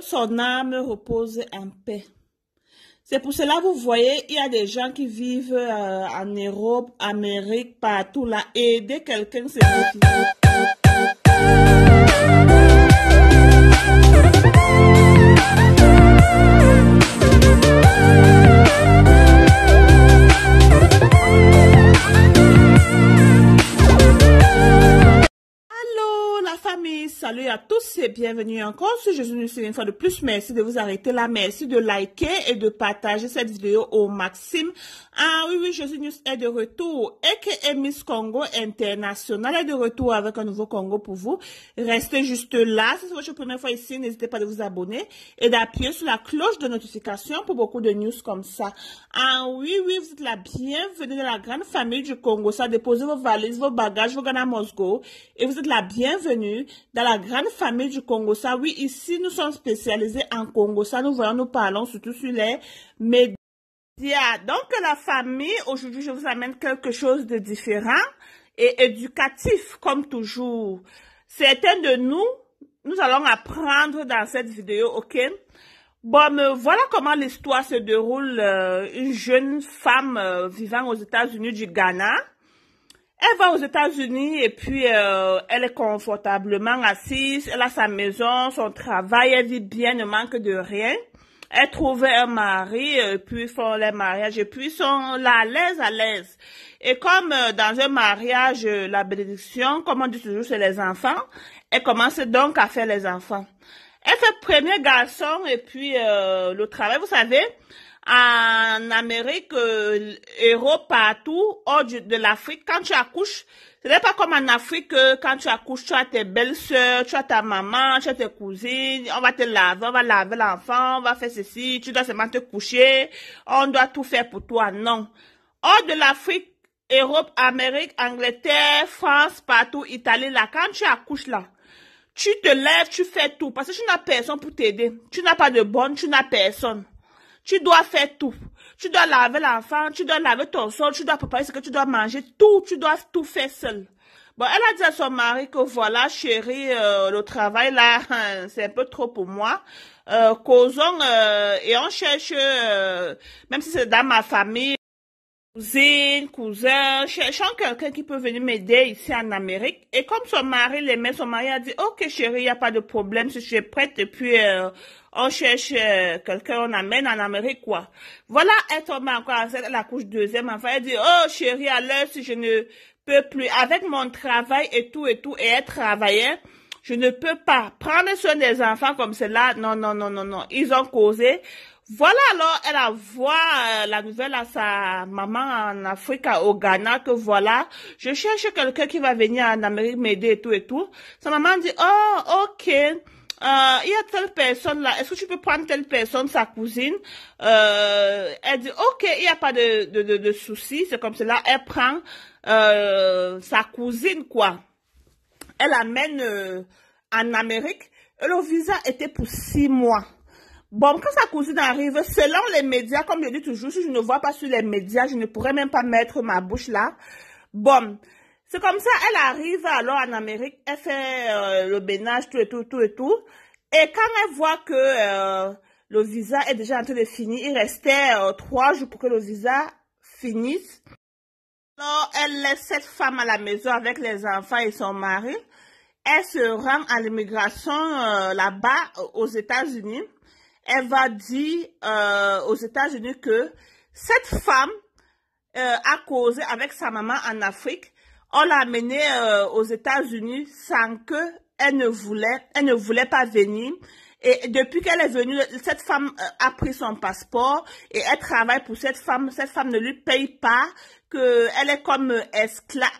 son âme repose en paix. C'est pour cela, vous voyez, il y a des gens qui vivent euh, en Europe, Amérique, partout là, aider quelqu'un salut à tous et bienvenue encore sur Jésus nous une fois de plus. Merci de vous arrêter là. Merci de liker et de partager cette vidéo au maximum ah oui, oui, Josie News est de retour. Et que Miss Congo International est de retour avec un nouveau Congo pour vous. Restez juste là. Si c'est votre première fois ici, n'hésitez pas à vous abonner et d'appuyer sur la cloche de notification pour beaucoup de news comme ça. Ah oui, oui, vous êtes la bienvenue dans la grande famille du Congo. Ça, déposez vos valises, vos bagages, vos à Moscou Et vous êtes la bienvenue dans la grande famille du Congo. Ça, oui, ici, nous sommes spécialisés en Congo. Ça, nous voyons, nous parlons surtout sur les médias donc la famille, aujourd'hui je vous amène quelque chose de différent et éducatif comme toujours. Certains de nous, nous allons apprendre dans cette vidéo, ok Bon, voilà comment l'histoire se déroule. Euh, une jeune femme euh, vivant aux États-Unis du Ghana. Elle va aux États-Unis et puis euh, elle est confortablement assise, elle a sa maison, son travail, elle vit bien, ne manque de rien. Elle trouvait un mari, euh, puis font les mariages, et puis sont là à l'aise, à l'aise. Et comme euh, dans un mariage, euh, la bénédiction, comme on dit toujours, c'est les enfants, elle commence donc à faire les enfants. Et ce premier garçon, et puis euh, le travail, vous savez, en Amérique, euh, Europe, partout, hors de l'Afrique, quand tu accouches, ce n'est pas comme en Afrique, euh, quand tu accouches, tu as tes belles-sœurs, tu as ta maman, tu as tes cousines, on va te laver, on va laver l'enfant, on va faire ceci, tu dois seulement te coucher, on doit tout faire pour toi, non. Hors de l'Afrique, Europe, Amérique, Angleterre, France, partout, Italie, là, quand tu accouches là, tu te lèves, tu fais tout. Parce que tu n'as personne pour t'aider. Tu n'as pas de bonne, tu n'as personne. Tu dois faire tout. Tu dois laver l'enfant, tu dois laver ton sol, tu dois préparer ce que tu dois manger. Tout, tu dois tout faire seul. Bon, elle a dit à son mari que voilà, chérie, euh, le travail là, hein, c'est un peu trop pour moi. Euh, causons euh, et on cherche, euh, même si c'est dans ma famille, cousine, cousin, cherchant quelqu'un qui peut venir m'aider ici en Amérique. Et comme son mari l'aimait, son mari a dit, ok chérie, il n'y a pas de problème, si je suis prête, et puis euh, on cherche euh, quelqu'un, on amène en Amérique, quoi. Voilà, elle tombe encore à la couche deuxième, enfin, elle dit, oh chérie, alors si je ne peux plus, avec mon travail et tout, et tout, et être travailleuse, je ne peux pas prendre soin des enfants comme cela, non, non, non, non, non, ils ont causé. Voilà, alors, elle envoie euh, la nouvelle à sa maman en Afrique, au Ghana, que voilà, je cherche quelqu'un qui va venir en Amérique m'aider et tout et tout. Sa maman dit, oh, ok, euh, il y a telle personne là, est-ce que tu peux prendre telle personne, sa cousine? Euh, elle dit, ok, il n'y a pas de, de, de, souci, c'est comme cela, elle prend sa cousine, quoi. Elle amène en Amérique, et le visa était pour six mois. Bon, quand sa cousine arrive, selon les médias, comme je dis toujours, si je ne vois pas sur les médias, je ne pourrais même pas mettre ma bouche là. Bon, c'est comme ça, elle arrive alors en Amérique, elle fait euh, le ménage, tout et tout, tout et tout. Et quand elle voit que euh, le visa est déjà en train de finir, il restait euh, trois jours pour que le visa finisse. Alors, elle laisse cette femme à la maison avec les enfants et son mari. Elle se rend à l'immigration là-bas, aux États-Unis elle va dire euh, aux États-Unis que cette femme euh, a causé avec sa maman en Afrique. On l'a amenée euh, aux États-Unis sans que elle ne voulait, elle ne voulait pas venir. Et depuis qu'elle est venue, cette femme a pris son passeport et elle travaille pour cette femme. Cette femme ne lui paye pas, que elle est comme esclave.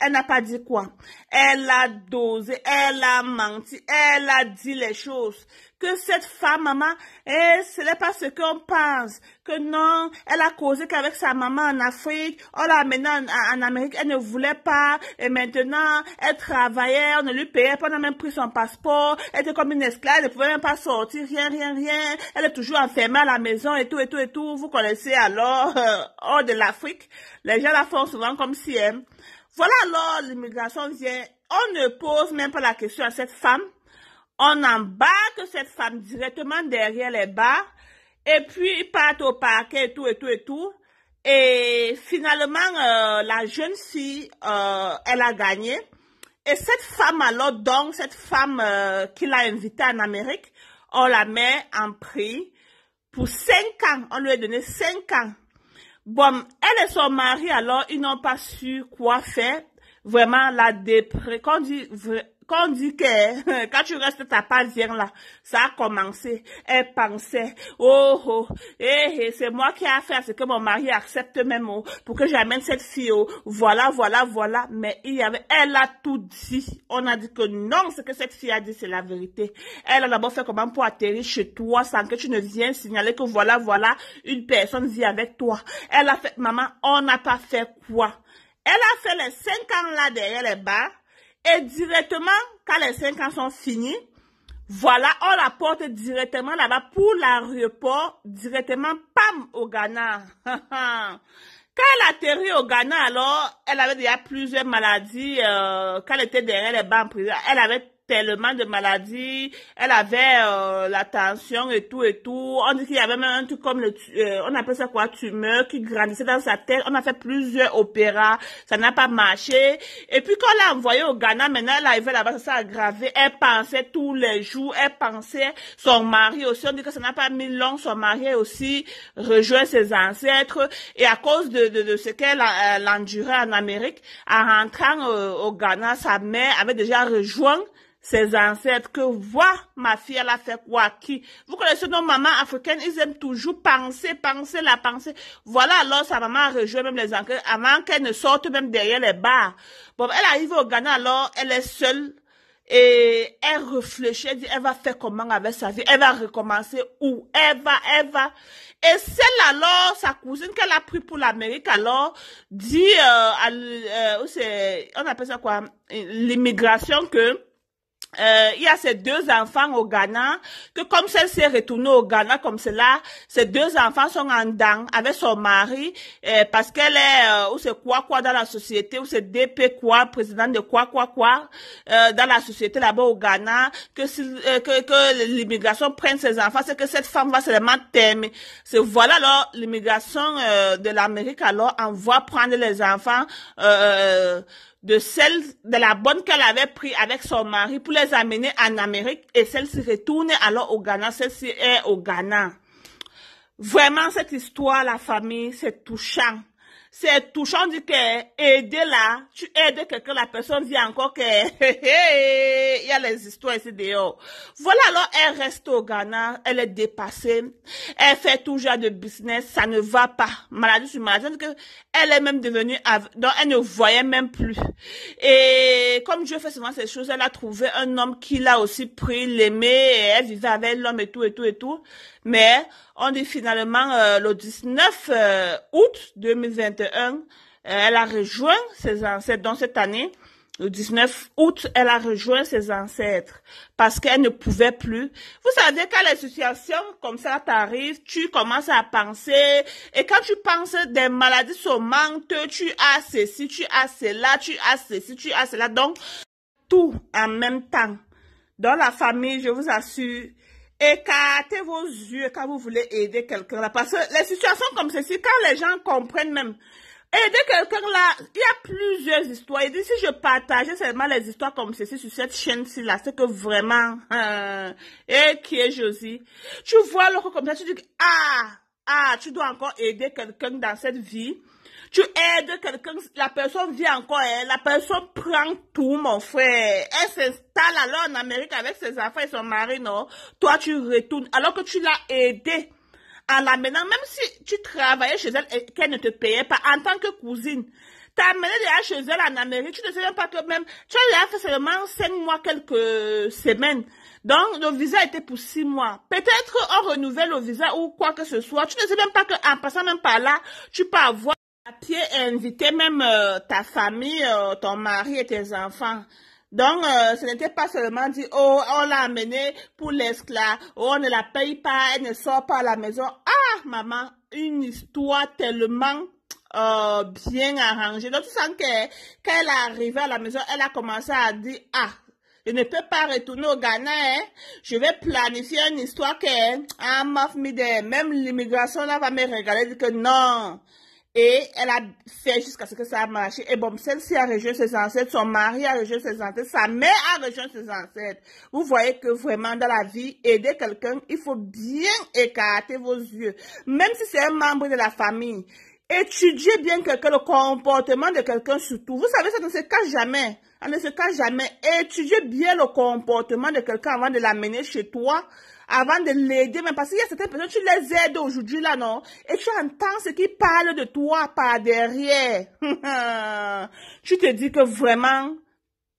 elle n'a pas dit quoi. Elle a dosé, elle a menti, elle a dit les choses que cette femme, maman, eh, ce n'est pas ce qu'on pense. Que non, elle a causé qu'avec sa maman en Afrique, on l'a amenée en, Amérique, elle ne voulait pas. Et maintenant, elle travaillait, on ne lui payait pas, on a même pris son passeport. Elle était comme une esclave, elle ne pouvait même pas sortir, rien, rien, rien. Elle est toujours enfermée à la maison et tout, et tout, et tout. Vous connaissez alors, euh, hors de l'Afrique, les gens la font souvent comme si... elle... Hein. Voilà alors l'immigration vient. On ne pose même pas la question à cette femme. On en bat cette femme directement derrière les bars et puis ils au parquet et tout et tout et tout. Et finalement, euh, la jeune fille, euh, elle a gagné. Et cette femme alors, donc, cette femme euh, qui l'a invitée en Amérique, on la met en prix pour cinq ans. On lui a donné cinq ans. Bon, elle et son mari, alors, ils n'ont pas su quoi faire. Vraiment, la déprime, quand quand on dit que quand tu restes ta pasière là, ça a commencé. Elle pensait, oh oh, eh, eh, c'est moi qui ai à que mon mari accepte même oh, pour que j'amène cette fille. Oh. voilà, voilà, voilà. Mais il y avait, elle a tout dit. On a dit que non, ce que cette fille a dit, c'est la vérité. Elle a d'abord fait comment pour atterrir chez toi sans que tu ne viennes signaler que voilà, voilà, une personne vit avec toi. Elle a fait, maman, on n'a pas fait quoi? Elle a fait les cinq ans là derrière les bas. Et directement, quand les cinq ans sont finis, voilà, on la porte directement là-bas pour la report, directement, pam, au Ghana. Quand elle atterrit au Ghana, alors, elle avait déjà plusieurs maladies, euh, quand elle était derrière les bancs privés, elle avait tellement de maladies, elle avait euh, la tension et tout et tout. On dit qu'il y avait même un truc comme le, euh, on appelle ça quoi, tumeur qui grandissait dans sa tête. On a fait plusieurs opéras, ça n'a pas marché. Et puis quand on l'a envoyée au Ghana, maintenant elle arrivait là-bas, ça s'est aggravé. Elle pensait tous les jours, elle pensait son mari aussi. On dit que ça n'a pas mis long, son mari aussi rejoint ses ancêtres. Et à cause de, de, de ce qu'elle enduré en Amérique, en rentrant euh, au Ghana, sa mère avait déjà rejoint ses ancêtres, que voit ma fille, elle a fait quoi, qui. Vous connaissez nos mamans africaines, ils aiment toujours penser, penser, la penser. Voilà, alors sa maman a rejoint même les ancêtres, avant qu'elle ne sorte même derrière les bars. Bon, elle arrive au Ghana, alors elle est seule. Et elle réfléchit, elle dit, elle va faire comment avec sa vie, elle va recommencer où, elle va, elle va. Et celle alors, sa cousine qu'elle a pris pour l'Amérique alors, dit, euh, euh on appelle ça quoi, l'immigration que euh, il y a ces deux enfants au Ghana, que comme celle s'est retournée au Ghana comme cela, ces deux enfants sont en dents avec son mari, euh, parce qu'elle est, euh, ou c'est quoi quoi dans la société, ou c'est DP quoi, président de quoi quoi quoi, dans la société là-bas au Ghana, que que, que l'immigration prenne ses enfants, c'est que cette femme va seulement t'aimer. C'est voilà alors l'immigration de l'Amérique alors envoie prendre les enfants, de celle de la bonne qu'elle avait pris avec son mari pour les amener en Amérique et celle-ci retourne alors au Ghana, celle-ci est au Ghana. Vraiment, cette histoire, la famille, c'est touchant c'est touchant dit que aider là, tu aides quelqu'un, la personne dit encore que il y a les histoires ici dehors. Voilà, alors elle reste au Ghana, elle est dépassée, elle fait tout genre de business, ça ne va pas. Maladie sur maladie, que elle est même devenue, donc elle ne voyait même plus. Et comme Dieu fait souvent ces choses, elle a trouvé un homme qui l'a aussi pris, l'aimé, elle vivait avec l'homme et tout et tout et tout. Mais on dit finalement euh, le 19 euh, août 2021, euh, elle a rejoint ses ancêtres. Dans cette année, le 19 août, elle a rejoint ses ancêtres parce qu'elle ne pouvait plus. Vous savez, quand les situations comme ça t'arrive, tu commences à penser. Et quand tu penses des maladies sommantes, tu as ceci, tu as cela, tu as ceci, tu as cela. Donc, tout en même temps. Dans la famille, je vous assure, écartez vos yeux quand vous voulez aider quelqu'un là. Parce que les situations comme ceci, quand les gens comprennent même, aider quelqu'un là, il y a plusieurs histoires. Et si je partageais seulement les histoires comme ceci sur cette chaîne-ci là, c'est que vraiment, euh, et qui est Josie, tu vois le comme ça, tu dis, ah, ah, tu dois encore aider quelqu'un dans cette vie. Tu aides quelqu'un, la personne vient encore, hein. la personne prend tout, mon frère. Elle s'installe alors en Amérique avec ses enfants et son mari, non Toi, tu retournes, alors que tu l'as aidée en l'amenant, même si tu travaillais chez elle et qu'elle ne te payait pas, en tant que cousine, t'as amené déjà chez elle en Amérique, tu ne sais même pas toi-même, tu as fait seulement cinq mois, quelques semaines. Donc, le visa était pour six mois. Peut-être on renouvelle le visa ou quoi que ce soit. Tu ne sais même pas qu'en passant même par là, tu peux avoir a pied, invité même euh, ta famille, euh, ton mari et tes enfants. Donc, euh, ce n'était pas seulement dit, oh, on l'a amené pour l'esclave, oh, on ne la paye pas, elle ne sort pas à la maison. Ah, maman, une histoire tellement bien arrangée. Donc, tu sens que quand elle est arrivée à la maison, elle a commencé à dire, ah, je ne peux pas retourner au Ghana, hein. je vais planifier une histoire que, ah, hein, famille, même l'immigration là va me regarder et dire que non. Et elle a fait jusqu'à ce que ça a marché. Et bon, celle-ci a rejoint ses ancêtres, son mari a rejoint ses ancêtres, sa mère a rejoint ses ancêtres. Vous voyez que vraiment dans la vie, aider quelqu'un, il faut bien écarter vos yeux. Même si c'est un membre de la famille, étudiez bien quelqu'un, le comportement de quelqu'un surtout. Vous savez, ça ne se cache jamais. Ça ne se cache jamais. Étudiez bien le comportement de quelqu'un avant de l'amener chez toi avant de l'aider, même parce qu'il y a certaines personnes, tu les aides aujourd'hui là, non? Et tu entends ce qui parle de toi par derrière. tu te dis que vraiment,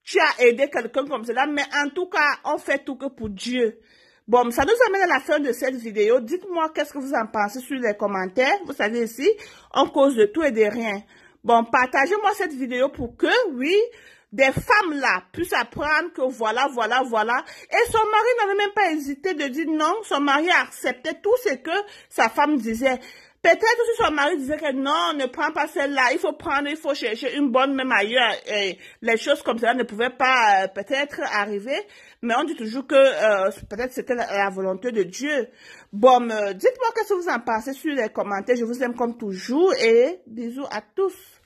tu as aidé quelqu'un comme cela, mais en tout cas, on fait tout que pour Dieu. Bon, ça nous amène à la fin de cette vidéo. Dites-moi qu'est-ce que vous en pensez sur les commentaires. Vous savez ici, on cause de tout et de rien. Bon, partagez-moi cette vidéo pour que, oui, des femmes là puissent apprendre que voilà, voilà, voilà. Et son mari n'avait même pas hésité de dire non. Son mari acceptait tout ce que sa femme disait. Peut-être aussi son mari disait que non, ne prends pas celle-là, il faut prendre, il faut chercher une bonne même ailleurs. Et les choses comme ça ne pouvaient pas euh, peut-être arriver, mais on dit toujours que euh, peut-être c'était la, la, volonté de Dieu. Bon, dites-moi qu'est-ce que vous en pensez sur les commentaires. Je vous aime comme toujours et bisous à tous.